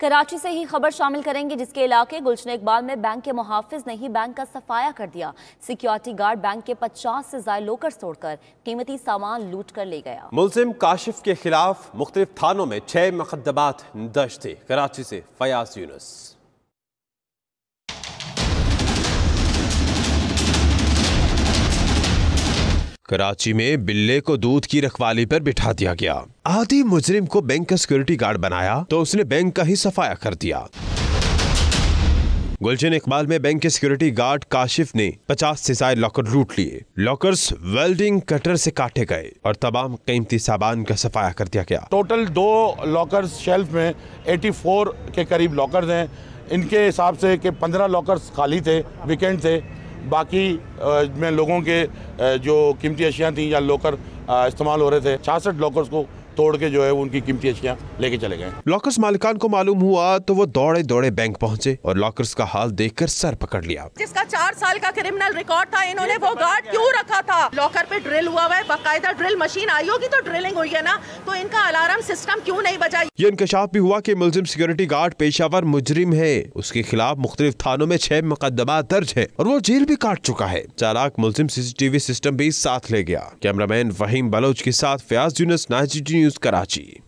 कराची से ही खबर शामिल करेंगे जिसके इलाके गुलशन इकबाल में बैंक के मुहाफिज ने ही बैंक का सफाया कर दिया सिक्योरिटी गार्ड बैंक के 50 से ज्यादा लोकर तोड़कर कीमती सामान लूट कर ले गया मुलिम काशिफ के खिलाफ मुख्तलिफ थानों में छह मुकदमा दर्ज थे कराची से फयास यूनस कराची में बिल्ले को दूध की रखवाली पर बिठा दिया गया आदि मुजरिम को बैंक का सिक्योरिटी गार्ड बनाया तो उसने बैंक का ही सफाया कर दिया गुलशन इकबाल में बैंक के सिक्योरिटी गार्ड काशिफ ने 50 से ज्यादा लॉकर लूट लिए लॉकर्स वेल्डिंग कटर से काटे गए और तमाम कीमती सामान का सफाया कर दिया गया टोटल दो लॉकर्स शेल्फ में 84 के करीब लॉकर्स हैं इनके हिसाब से कि 15 लॉकर्स खाली थे वीकेंड थे बाकी में लोगों के जो कीमती अशियाँ थी या लोकर इस्तेमाल हो रहे थे छियासठ लॉकर्स को तोड़ के जो है उनकी कीमती अशिया लेके चले गए लॉकर्स मालिकान को मालूम हुआ तो वो दौड़े दौड़े बैंक पहुंचे और लॉकर्स का हाल देखकर सर पकड़ लिया जिसका चार साल का क्रिमिनल रिकॉर्ड था इन्होंने वो गार्ड क्यों रखा था लॉकर पे ड्रिल हुआ है बाकायदा ड्रिल मशीन आई होगी तो ड्रिलिंग हुई है ना तो इनका अलार्म सिस्टम क्यूँ नहीं बचाई ये इंकशाफ भी हुआ की मुलिम सिक्योरिटी गार्ड पेशावर मुजरिम है उसके खिलाफ मुख्तलिफ थानों में छह मुकदमा दर्ज है और वो जेल भी काट चुका है चालाक मुलिम सीसीटीवी सिस्टम भी साथ ले गया कैमरामैन वहीम बलोच के साथ फयाज यूनस नाइजी न्यूज़ कराची